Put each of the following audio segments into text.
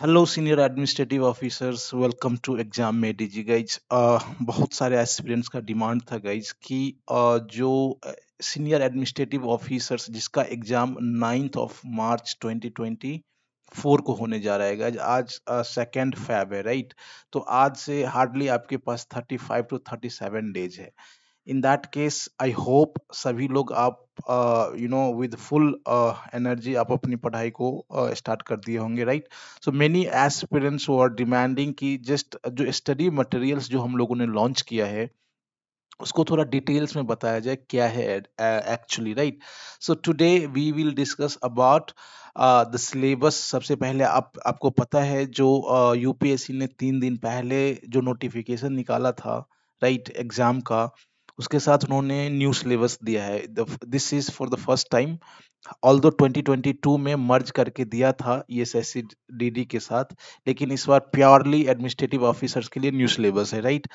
Hello senior administrative officers welcome to exam में डीजी guys बहुत सारे एस्पिरेंट्स का डिमांड था गाइज कि uh, जो सीनियर एडमिनिस्ट्रेटिव ऑफिसर्स जिसका exam ninth of March 2020 four को होने जा रहा है गाइज आज सेकेंड uh, फैब है राइट तो आज से हार्डली आपके पास thirty five to thirty seven days है in that case I hope सभी लोग आप you know with full energy आप अपनी पढ़ाई को स्टार्ट uh, कर दिए होंगे right so many aspirants are demanding कि जस्ट जो स्टडी मटेरियल्स जो हम लोगों ने लॉन्च किया है उसको थोड़ा डिटेल्स में बताया जाए क्या है actually right so today we will discuss about the syllabus सबसे पहले आप आपको पता है जो यूपीएससी uh, ने तीन दिन पहले जो नोटिफिकेशन निकाला था राइट right, एग्जाम का उसके साथ उन्होंने न्यू सिलेबस दिया है this is for the first time all दो ट्वेंटी में मर्ज करके दिया था ई एस डीडी के साथ लेकिन इस बार प्योरली एडमिनिस्ट्रेटिव ऑफिसर्स के लिए न्यू सिलेबस है राइट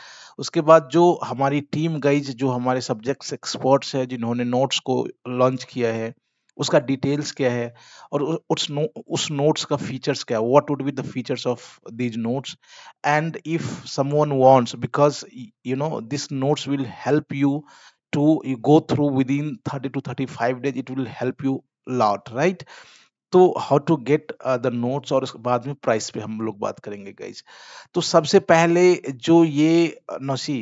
उसके बाद जो हमारी टीम गाइज जो हमारे सब्जेक्ट्स एक्सपर्ट्स है जिन्होंने नोट्स को लॉन्च किया है उसका डिटेल्स क्या है और उस नो, उस नोट्स का फीचर्स क्या है what would be the features of these notes and if someone wants because you know this notes will help you to go through within thirty to thirty five days it will help you lot right तो how to get the notes और उसके बाद में price पे हम लोग बात करेंगे गाइज तो सबसे पहले जो ये नौसी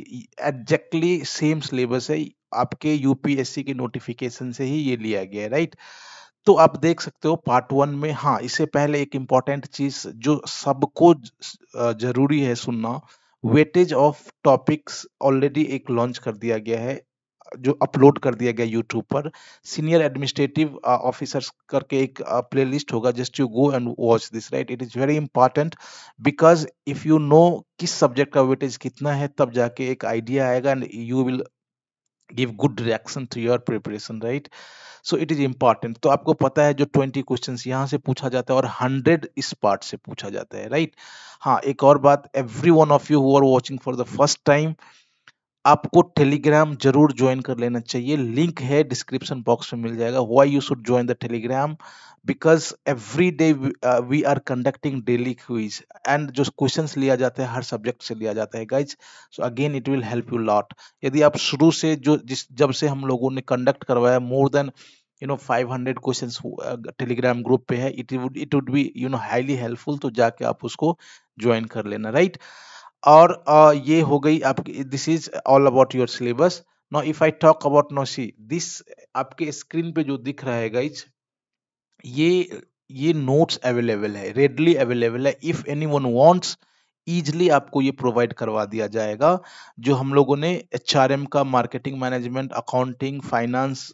एग्जैक्टली सेम सिलेबस है आपके यूपीएससी के नोटिफिकेशन से ही ये लिया गया है राइट तो आप देख सकते हो पार्ट वन में हाँ इससे पहले एक इम्पॉर्टेंट चीज जो सबको uh, जरूरी है सुनना वेटेज ऑफ टॉपिक्स ऑलरेडी एक लॉन्च कर दिया गया है जो अपलोड कर दिया गया यूट्यूब पर सीनियर एडमिनिस्ट्रेटिव ऑफिसर्स करके एक प्ले uh, लिस्ट होगा just you go and watch this right it is very important because if you know किस सब्जेक्ट का वेटेज कितना है तब जाके एक आइडिया आएगा and you will give good reaction to your preparation right so it is important तो आपको पता है जो ट्वेंटी क्वेश्चन यहाँ से पूछा जाता है और हंड्रेड इस पार्ट से पूछा जाता है राइट right? हाँ एक और बात every one of you who are watching for the first time आपको टेलीग्राम जरूर ज्वाइन कर लेना चाहिए लिंक है डिस्क्रिप्शन बॉक्स में मिल जाएगा why you should join the Telegram because every day we are conducting daily quiz and जो क्वेश्चन लिया जाता है हर सब्जेक्ट से लिया जाता है guys so again it will help you lot यदि आप शुरू से जो जिस जब से हम लोगों ने कंडक्ट करवाया more than you know 500 question Telegram group पे है it would it would be you know highly helpful तो जाके आप उसको ज्वाइन कर लेना राइट right? और ये हो गई आपकी this is all about your syllabus no if I talk about no see this आपके स्क्रीन पे जो दिख dikh raha hai guys ये नोट्स अवेलेबल है रेडली अवेलेबल है if anyone wants easily आपको ये प्रोवाइड करवा दिया जाएगा जो हम लोगों ने एच का मार्केटिंग मैनेजमेंट अकाउंटिंग फाइनेंस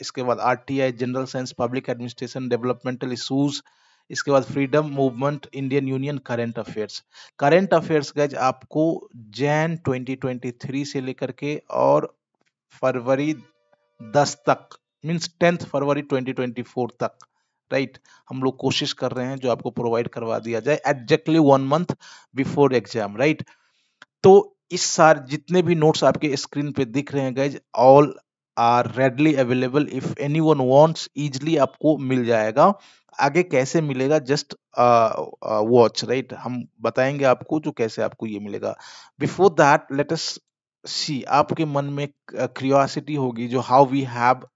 इसके बाद आर general science public administration developmental issues इसके बाद freedom movement Indian union current affairs current affairs guys आपको जैन 2023 से लेकर के और फरवरी 10 तक मीन्स टेंथ फरवरी 2024 तक राइट right? हम लोग कोशिश कर रहे हैं जो आपको प्रोवाइड करवा दिया जाए exactly one month before exam right तो इस सार जितने भी नोट्स आपके स्क्रीन पे दिख रहे हैं guys all are readily available if anyone wants easily आपको मिल जाएगा आगे कैसे मिलेगा जस्ट वॉच राइट हम बताएंगे आपको जो कैसे आपको ये मिलेगा before that let us see आपके मन में क्रियोसिटी होगी जो how we have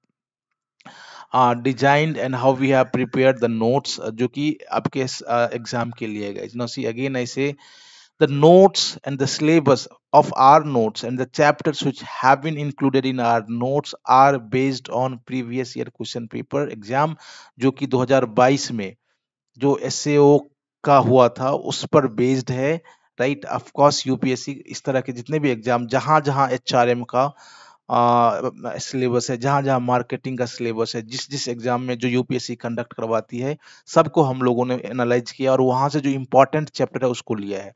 design and how we have prepare the notes जो कि आपके एग्जाम uh, के लिए गए नो सी अगेन ऐसे the notes and the syllabus of our notes and the chapters which have been included in our notes are based on previous year question paper exam जो कि 2022 में जो SAO का हुआ था उस पर based है right of course UPSC इस तरह के जितने भी exam जहाँ जहाँ HRM का सिलेबस है जहां जहां मार्केटिंग का सिलेबस है जिस जिस एग्जाम में जो यूपीएससी कंडक्ट करवाती है सबको हम लोगों ने एनालाइज किया और वहां से जो इम्पोर्टेंट चैप्टर है उसको लिया है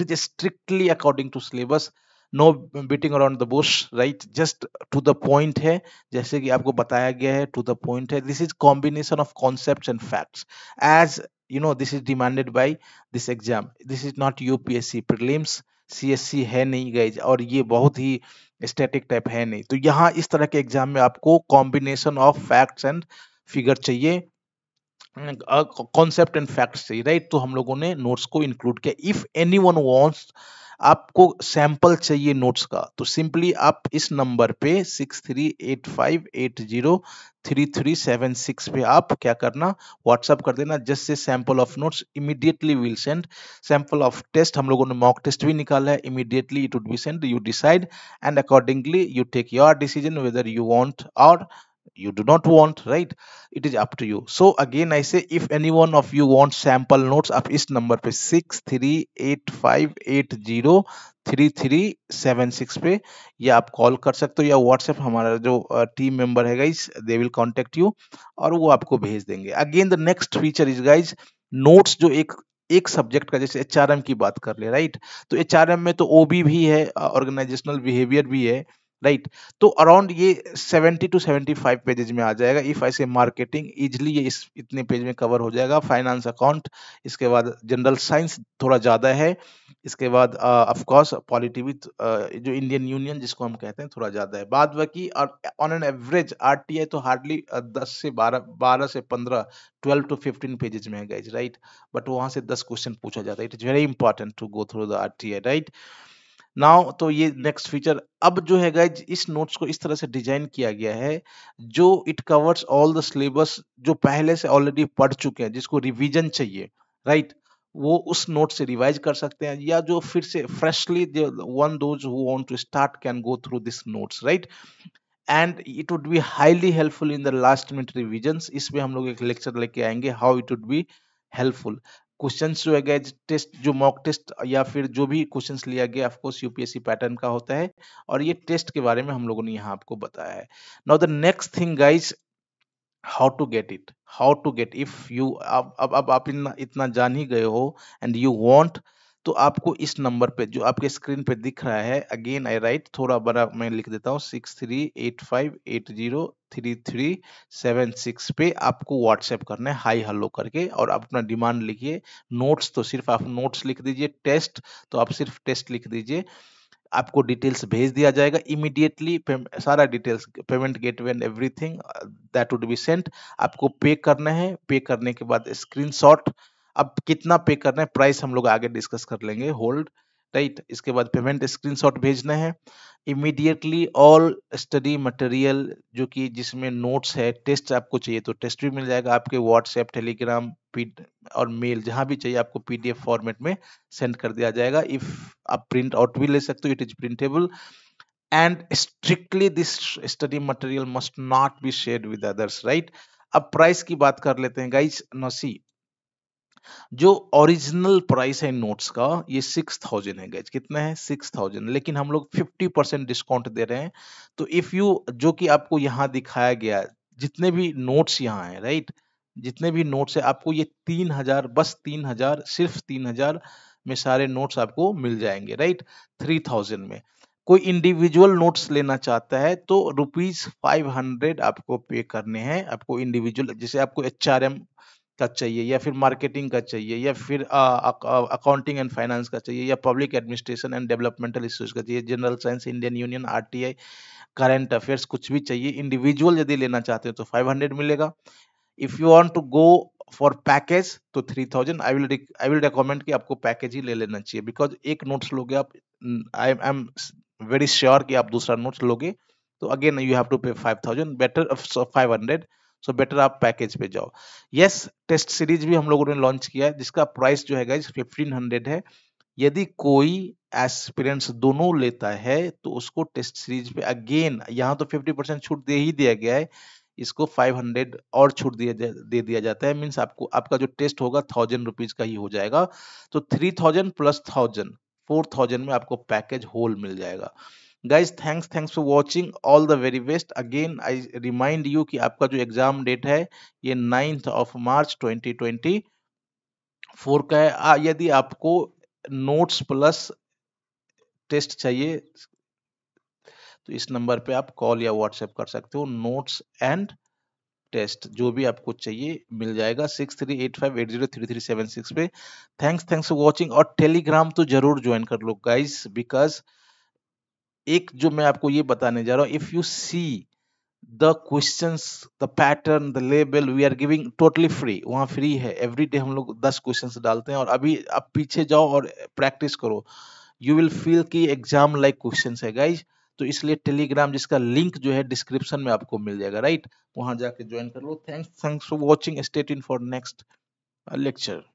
it is strictly according to syllabus no beating around the bush right just to the point है जैसे कि आपको बताया गया है टू द पॉइंट है this is combination of concept and facts as you know this is demanded by this exam this is not upsc prelims CSC है नहीं गई और ये बहुत ही स्टेटिक टाइप है नहीं तो यहाँ इस तरह के एग्जाम में आपको combination of facts and figure चाहिए कॉन्सेप्ट एंड फैक्ट से राइट तो हम लोगों ने नोट्स को इंक्लूड किया इफ एनी वन वॉन्ट्स आपको सैंपल चाहिए नोट्स का तो सिंपली आप इस नंबर पे six three eight five eight zero three three seven six पे आप क्या करना व्हाट्सअप कर देना just say sample of notes immediately will send sample of test हम लोगों ने मॉक टेस्ट भी निकाला है immediately it would be send you decide and accordingly you take your decision whether you want और you do not want right it is up to you so again i say if any one of you want sample notes आप इस number pe 6385803376 pe ya aap call kar sakte ho ya whatsapp hamara jo team member hai guys they will contact you जो team aapko bhej guys they will contact you और वो आपको भेज देंगे again the next feature is guys notes जो एक subject का जैसे एच की बात कर ले राइट तो एच में तो ओबी भी है ऑर्गेनाइजेशनल बिहेवियर भी है राइट तो अराउंड ये 70 टू 75 पेजेज में आ जाएगा इफ आई से मार्केटिंग इजिली ये इस इतने पेज में कवर हो जाएगा फाइनेंस अकाउंट इसके बाद जनरल साइंस थोड़ा ज़्यादा है इसके बाद ऑफ कोर्स पॉलिटी विथ जो इंडियन यूनियन जिसको हम कहते हैं थोड़ा ज़्यादा है बाद बाकी और on an average R T I तो हार्डली uh, दस से बारह बारह से पंद्रह ट्वेल्व टू फिफ्टीन पेजेज में है गाइज राइट बट वहाँ से दस क्वेश्चन पूछा जाता है it is very important to go through the R T I right now तो ये नेक्स्ट फीचर अब जो है गाइज इस नोट्स को इस तरह से डिजाइन किया गया है जो it covers all the syllabus जो पहले से ऑलरेडी पढ़ चुके हैं जिसको रिविजन चाहिए राइट right? वो उस नोट से रिवाइज कर सकते हैं या जो फिर से freshly one those who want to start can go through this notes right and it would be highly helpful in the last minute revision इसमें हम लोग एक लेक्चर लेके आएंगे how it would be helpful questions जो है test जो mock test या फिर जो भी क्वेश्चंस लिया गया ऑफकोर्स यूपीएससी पैटर्न का होता है और ये टेस्ट के बारे में हम लोगों ने यहाँ आपको बताया है now the next thing guys how to get it how to get if you अब अब आप इतना इतना जान ही गए हो एंड यू वॉन्ट तो आपको इस नंबर पे जो आपके स्क्रीन पे दिख रहा है अगेन आई राइट थोड़ा बड़ा मैं लिख देता हूँ six three eight five eight zero three three seven six पे आपको व्हाट्सएप करना है हाई हल्लो करके और आप अपना डिमांड लिखिए नोट्स तो सिर्फ आप नोट्स लिख दीजिए टेस्ट तो आप सिर्फ टेस्ट लिख दीजिए आपको डिटेल्स भेज दिया जाएगा इमिडिएटली सारा details payment way and everything that would be sent आपको पे करना है पे करने के बाद स्क्रीनशॉट अब कितना पे करना है प्राइस हम लोग आगे डिस्कस कर लेंगे होल्ड राइट इसके बाद पेमेंट स्क्रीनशॉट भेजना है इमीडिएटली ऑल स्टडी मटेरियल जो कि जिसमें नोट्स है टेस्ट आपको चाहिए तो टेस्ट भी मिल जाएगा आपके व्हाट्सएप टेलीग्राम और मेल जहां भी चाहिए आपको पीडीएफ फॉर्मेट में सेंड कर दिया जाएगा इफ आप प्रिंट आउट भी ले सकते हो it is printable and strictly this study material must not be share with others right अब प्राइस की बात कर लेते हैं गाइज नसी जो ओरिजिनल प्राइस है नोट्स का ये सिक्स थाउजेंड है गैज कितना है सिक्स थाउजेंड लेकिन हम लोग फिफ्टी परसेंट डिस्काउंट दे रहे हैं तो इफ यू जो कि आपको यहाँ दिखाया गया जितने भी नोट्स यहाँ हैं राइट जितने भी नोट्स है आपको ये तीन हजार बस तीन हजार सिर्फ तीन हजार में सारे नोट्स आपको मिल जाएंगे राइट थ्री थाउजेंड में कोई इंडिविजुअल नोट्स लेना चाहता है तो रुपीज फाइव हंड्रेड आपको पे करने हैं आपको इंडिविजुअल जैसे आपको एच आर एम का चाहिए या फिर मार्केटिंग का चाहिए या फिर अकाउंटिंग एंड फाइनेंस का चाहिए या public administration and developmental issues का चाहिए general science Indian union I current affairs कुछ भी चाहिए इंडिविजुअल यदि लेना चाहते हो तो फाइव हंड्रेड मिलेगा if you want to go for package तो three thousand I will I will recommend कि आपको पैकेज ही ले लेना चाहिए बिकॉज एक नोट्स लोगे आप आई एम वेरी श्योर कि आप दूसरा नोट्स लोगे तो again you have to pay five thousand better five hundred so so better आप पैकेज पे जाओ यस टेस्ट सीरीज भी हम लोगों ने लॉन्च किया है जिसका प्राइस जो है गाइज फिफ्टीन हंड्रेड है यदि कोई एस्पिरेंट्स दोनों लेता है तो उसको टेस्ट सीरीज पे अगेन यहाँ तो फिफ्टी परसेंट छूट दे ही दिया गया है इसको फाइव हंड्रेड और छूट दिया दे दिया जाता है मीन्स आपको आपका जो टेस्ट होगा थाउजेंड रुपीज का ही हो जाएगा तो three thousand plus thousand four thousand में आपको पैकेज होल मिल जाएगा guys thanks thanks for watching all the very best again I remind you कि आपका जो एग्जाम डेट है ये नाइन्थ ऑफ मार्च 2024 का है यदि आपको नोट्स प्लस टेस्ट चाहिए तो इस नंबर पे आप कॉल या व्हाट्सएप कर सकते हो नोट्स एंड टेस्ट जो भी आपको चाहिए मिल जाएगा six three eight five eight zero three three seven six पे थैंक्स थैंक्स फॉर वॉचिंग और टेलीग्राम तो जरूर ज्वाइन कर लो गाइज बिकॉज एक जो मैं आपको ये बताने जा रहा हूँ if you see the question the pattern the लेबल we are giving totally free वहाँ फ्री है एवरी डे हम लोग दस क्वेश्चन डालते हैं और अभी आप पीछे जाओ और प्रैक्टिस करो यू विल फील कि एग्जाम लाइक क्वेश्चन है गाइज तो इसलिए टेलीग्राम जिसका लिंक जो है डिस्क्रिप्शन में आपको मिल जाएगा राइट वहां जाके ज्वाइन कर लो thanks thanks for watching stay इन फॉर नेक्स्ट लेक्चर